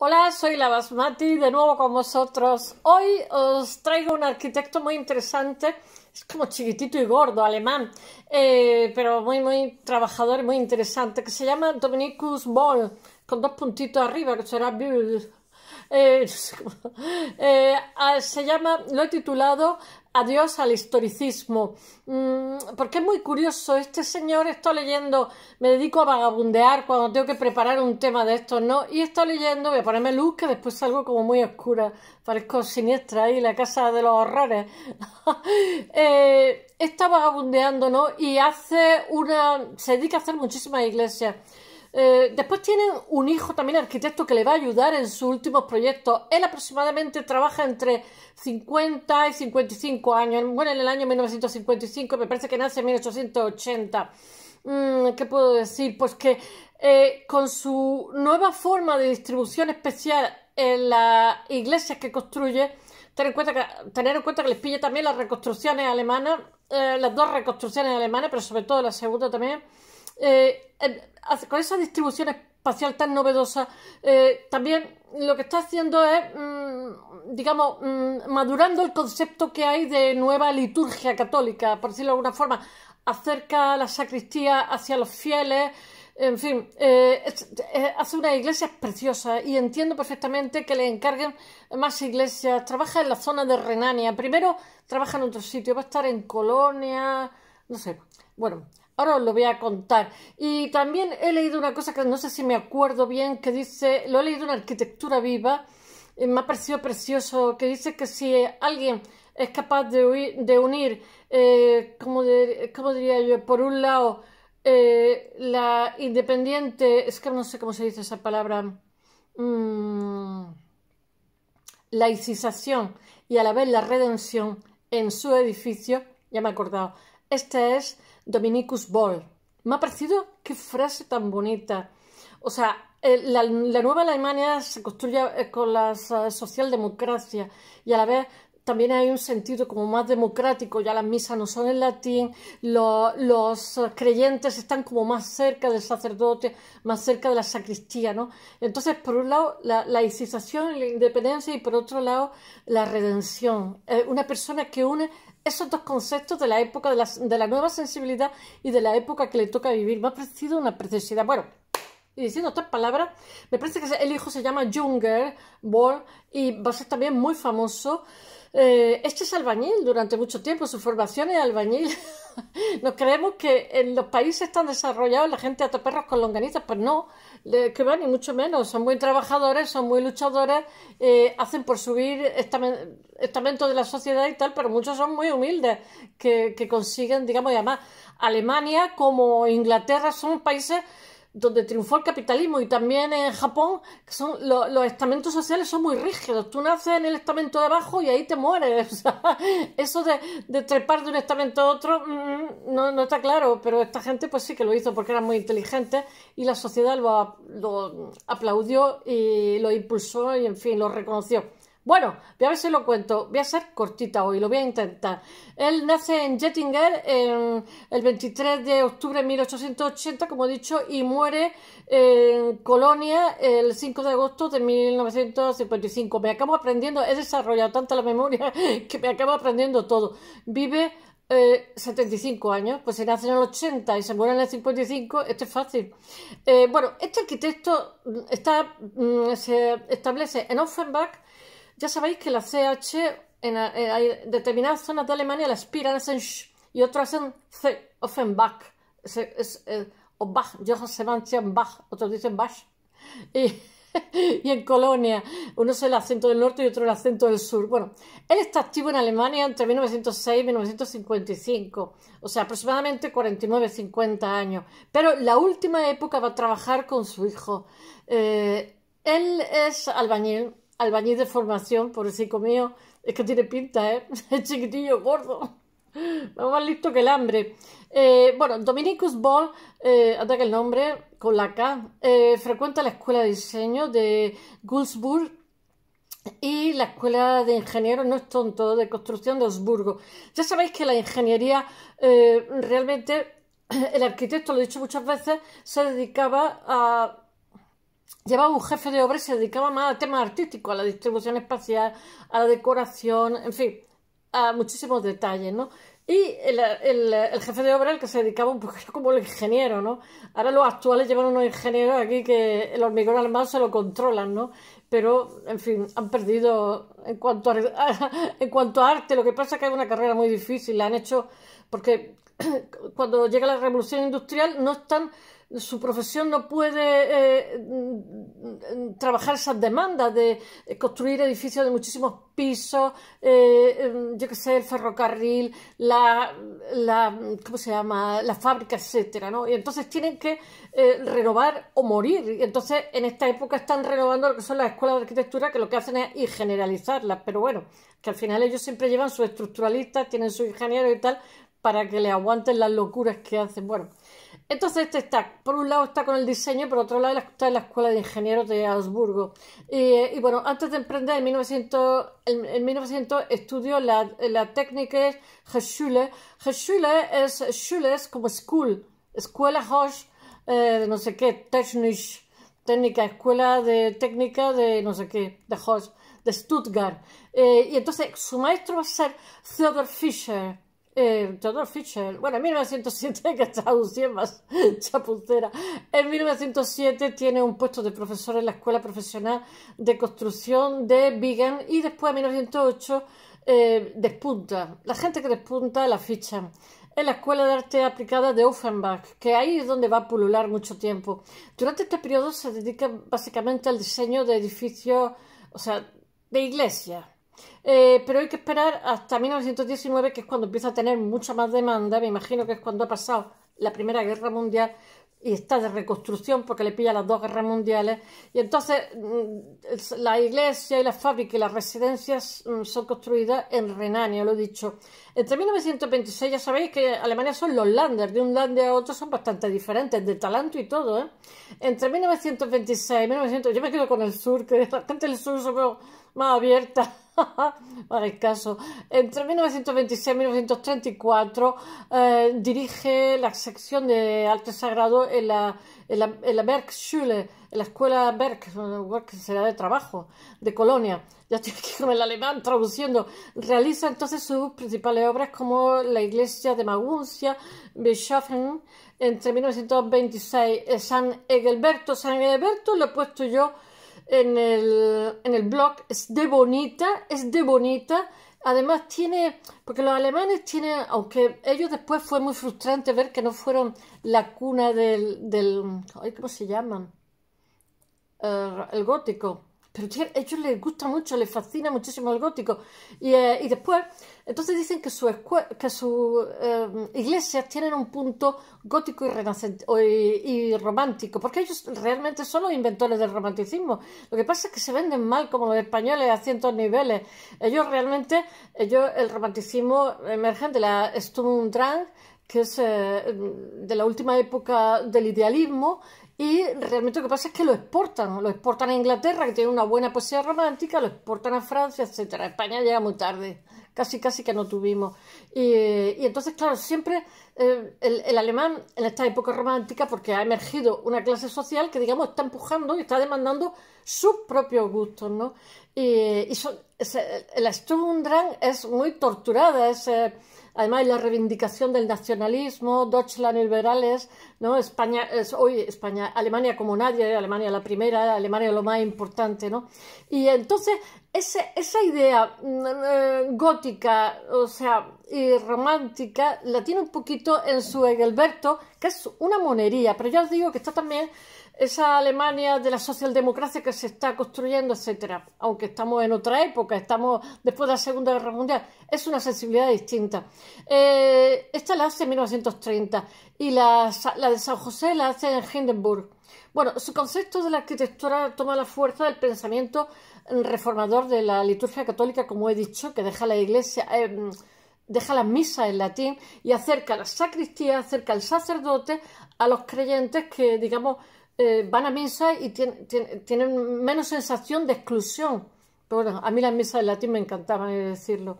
Hola, soy la Basmati, de nuevo con vosotros. Hoy os traigo un arquitecto muy interesante, es como chiquitito y gordo, alemán, eh, pero muy, muy trabajador y muy interesante, que se llama Dominicus Boll, con dos puntitos arriba, que será eh, eh, ah, se llama, lo he titulado Adiós al historicismo, mm, porque es muy curioso, este señor, estoy leyendo, me dedico a vagabundear cuando tengo que preparar un tema de estos, ¿no? Y estoy leyendo, voy a ponerme luz, que después salgo como muy oscura, parezco siniestra ahí, la casa de los horrores. Eh, está vagabundeando, ¿no? Y hace una, se dedica a hacer muchísimas iglesias. Eh, después tienen un hijo también arquitecto que le va a ayudar en sus últimos proyectos. Él aproximadamente trabaja entre 50 y 55 años. Bueno, en el año 1955, me parece que nace en 1880. Mm, ¿Qué puedo decir? Pues que eh, con su nueva forma de distribución especial en las iglesias que construye, tener en cuenta que, tener en cuenta que les pilla también las reconstrucciones alemanas, eh, las dos reconstrucciones alemanas, pero sobre todo la segunda también. Eh, con esa distribución espacial tan novedosa, eh, también lo que está haciendo es, mm, digamos, mm, madurando el concepto que hay de nueva liturgia católica, por decirlo de alguna forma, acerca la sacristía hacia los fieles, en fin, eh, hace unas iglesias preciosas y entiendo perfectamente que le encarguen más iglesias. Trabaja en la zona de Renania. Primero trabaja en otro sitio, va a estar en Colonia, no sé. Bueno, Ahora os lo voy a contar. Y también he leído una cosa que no sé si me acuerdo bien, que dice, lo he leído en Arquitectura Viva, me ha parecido precioso, que dice que si alguien es capaz de, unir, eh, como, diría yo? Por un lado, eh, la independiente, es que no sé cómo se dice esa palabra, la mm, laicización y a la vez la redención en su edificio, ya me he acordado, este es Dominicus Ball. Me ha parecido que frase tan bonita. O sea, la, la nueva Alemania se construye eh, con la eh, socialdemocracia y a la vez también hay un sentido como más democrático, ya las misas no son en latín, los, creyentes están como más cerca del sacerdote, más cerca de la sacristía, ¿no? Entonces, por un lado, la, laicización la independencia y por otro lado, la redención. Eh, una persona que une esos dos conceptos de la época, de la, nueva sensibilidad y de la época que le toca vivir. más ha parecido una preciosidad. Bueno, y diciendo estas palabras, me parece que el hijo se llama Junger y va a ser también muy famoso este es albañil, durante mucho tiempo su formación es albañil. Nos creemos que en los países tan desarrollados la gente ata perros con longanizas, pues no, que va ni mucho menos. Son muy trabajadores, son muy luchadores, eh, hacen por subir estamento estamentos de la sociedad y tal, pero muchos son muy humildes que, que consiguen, digamos, llamar. además Alemania como Inglaterra son países donde triunfó el capitalismo y también en Japón son, los estamentos sociales son muy rígidos. Tú naces en el estamento de abajo y ahí te mueres. eso de, de, trepar de un estamento a otro mm, mm, no, no, está claro, pero esta gente pues sí que lo hizo porque era muy inteligente y la sociedad lo aplaudió y lo impulsó y en fin, lo reconoció. Bueno, voy a ver si lo cuento. Voy a ser cortita hoy, lo voy a intentar. Él nace en Jettinger el 23 de octubre de 1880, como he dicho, y muere en Colonia el 5 de agosto de 1955. Me acabo aprendiendo, he desarrollado tanta la memoria que me acabo aprendiendo todo. Vive 75 eh, años, pues se nace en el 80 y se muere en el 55, esto es fácil. Eh, bueno, este arquitecto está, mm, se establece en Offenbach ya sabéis que la CH en, eh, determinadas zonas de Alemania la aspiran, hacen sh y otras hacen Offenbach, eh, o Bach, Johann Bach, otros dicen Bach. Y, en Colonia, uno es el acento del norte y otro el acento del sur. Bueno, él está activo en Alemania entre 1906 y 1955, o sea, aproximadamente 49-50 años. Pero la última época va a trabajar con su hijo. Eh, él es albañil albañil de formación, por pobrecito mío. Es que tiene pinta, ¿eh? Es chiquitillo, gordo. Más listo que el hambre. Eh, bueno, Dominicus Ball, eh, que el nombre, con la K, eh, frecuenta la escuela de diseño de Gulsburg y la escuela de ingenieros, no es tonto, de construcción de Osburgo. Ya sabéis que la ingeniería eh, realmente, el arquitecto, lo he dicho muchas veces, se dedicaba a llevaba un jefe de obra y se dedicaba más a temas artísticos, a la distribución espacial, a la decoración, en fin, a muchísimos detalles, ¿no? Y el, jefe de obra, el que se dedicaba un poco como el ingeniero, ¿no? Ahora los actuales llevan unos ingenieros aquí que el hormigón armado se lo controlan, ¿no? Pero, en fin, han perdido en cuanto a, en cuanto a arte. Lo que pasa es que es una carrera muy difícil, la han hecho porque cuando llega la revolución industrial no están su profesión no puede eh, mm, trabajar esas demandas de construir edificios de muchísimos pisos, eh, em, yo qué sé, el ferrocarril, la, ¿cómo se llama? La fábrica, etcétera, ¿no? Y entonces tienen que eh, renovar o morir. Y entonces en esta época están renovando lo que son las escuelas de arquitectura, que lo que hacen es generalizarlas. Pero bueno, que al final ellos siempre llevan sus estructuralistas, tienen sus ingenieros y tal, para que le aguanten las locuras que hacen. Bueno. Entonces este está, por un lado está con el diseño, por otro lado está en la Escuela de Ingenieros de Augsburgo. Y, bueno, antes de emprender, en 1900, en, estudió la, la técnica Heschule Schule es, Schule es como school, escuela Hoch, eh, de no sé qué, Technisch, técnica, escuela de técnica de no sé qué, de Hoch, de Stuttgart. Eh, y entonces su maestro va a ser Theodor Fischer eh, Fischer, bueno, en 1907, que está un más chapucera, en 1907 tiene un puesto de profesor en la Escuela Profesional de Construcción de Bigan y después en 1908 eh, despunta, la gente que despunta la ficha en la Escuela de Arte Aplicada de Offenbach, que ahí es donde va a pulular mucho tiempo. Durante este periodo se dedica básicamente al diseño de edificios, o sea, de iglesias, eh, pero hay que esperar hasta 1919, que es cuando empieza a tener mucha más demanda. Me imagino que es cuando ha pasado la Primera Guerra Mundial y está de reconstrucción porque le pilla las dos guerras mundiales. Y entonces mm, la iglesia y la fábrica y las residencias mm, son construidas en Renania, lo he dicho. Entre 1926, ya sabéis que Alemania son los landers, de un lander a otro son bastante diferentes, de talento y todo. ¿eh? Entre 1926 y 1900, yo me quedo con el sur, que la gente del sur somos más abierta para el caso. Entre 1926 y 1934 eh, dirige la sección de alto sagrado en la, en la, en la Bergschule, en la escuela Berg, que será de trabajo, de Colonia. Ya estoy aquí con el alemán traduciendo. Realiza entonces sus principales obras como la iglesia de Maguncia, Bischoffen, entre 1926, San Egelberto. San Egelberto lo he puesto yo en el, en el blog. Es de bonita, es de bonita. Además tiene, porque los alemanes tienen, aunque ellos después fue muy frustrante ver que no fueron la cuna del, del ¿cómo se llaman? Eh, el gótico pero a ellos les gusta mucho, les fascina muchísimo el gótico. Y, eh, y después, entonces dicen que sus que su, em, iglesias tienen un punto gótico y, y, romántico, porque ellos realmente son los inventores del romanticismo. Lo que pasa es que se venden mal como los españoles a cientos niveles. Ellos realmente, ellos, el romanticismo emerge de la Sturm und Drang, que es eh, de la última época del idealismo y realmente lo que pasa es que lo exportan, lo exportan a Inglaterra, que tiene una buena poesía romántica, lo exportan a Francia, etcétera España llega muy tarde, casi casi que no tuvimos. Y, entonces, claro, siempre eh, el, alemán en esta época romántica, porque ha emergido una clase social que, digamos, está empujando y está demandando sus propios gustos, ¿no? Y, y Sturm la es muy torturada, es... Eh, además la reivindicación del nacionalismo, Deutschland liberales, ¿no? España, es, hoy España, Alemania como nadie, Alemania la primera, Alemania lo más importante, ¿no? Y entonces ese, esa idea mm, eh, gótica, o sea, y romántica, la tiene un poquito en su Engelberto, que es una monería, pero ya os digo que está también esa Alemania de la socialdemocracia que se está construyendo, etcétera, aunque estamos en otra época, estamos después de la Segunda Guerra Mundial, es una sensibilidad distinta. Eh, esta la hace en 1930 y la, de San José la hace en Hindenburg. Bueno, su concepto de la arquitectura toma la fuerza del pensamiento reformador de la liturgia católica, como he dicho, que deja la iglesia. Eh, deja las misa en latín y acerca la sacristía, acerca el sacerdote a los creyentes que, digamos, eh, van a misa y tienen, menos sensación de exclusión. a mí las misas de latín me encantaban decirlo.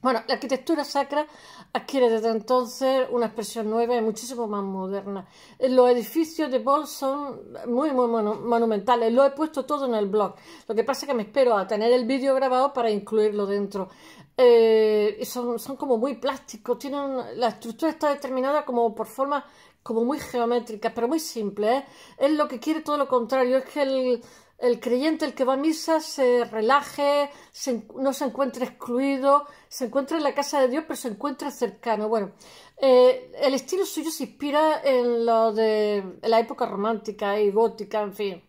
Bueno, la arquitectura sacra adquiere desde entonces una expresión nueva y muchísimo más moderna. Los edificios de Ball son muy, muy monumentales. Lo he puesto todo en el blog. Lo que pasa es que me espero a tener el vídeo grabado para incluirlo dentro. Eh, son, como muy plásticos. Tienen, la estructura está determinada como por forma como muy geométricas, pero muy simple. ¿eh? Es lo que quiere todo lo contrario. Es que el el creyente, el que va a misa, se relaje, no se encuentra excluido, se encuentra en la casa de Dios, pero se encuentra cercano. Bueno, eh, el estilo suyo se inspira en lo de la época romántica y gótica, en fin.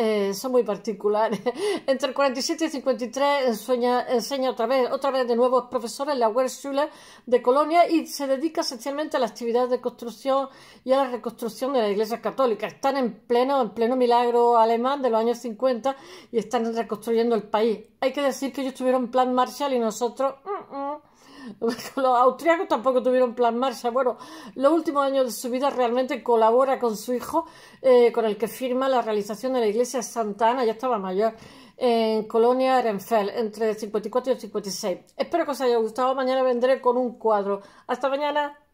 Eh, son muy particulares. Entre el 47 y el 53 eh, enseña, otra vez, otra vez de nuevo profesores en la Wehrschule de Colonia y se dedica esencialmente a la actividad de construcción y a la reconstrucción de la Iglesia Católica. Están en pleno, en pleno milagro alemán de los años 50 y están reconstruyendo el país. Hay que decir que ellos tuvieron plan Marshall y nosotros... Mm, mm, Los austriacos tampoco tuvieron plan marcha. Bueno, los últimos años de su vida realmente colabora con su hijo, eh, con el que firma la realización de la iglesia Santa Ana, ya estaba mayor, en Colonia Renfell entre 54 y 56. Espero que os haya gustado. Mañana vendré con un cuadro. Hasta mañana.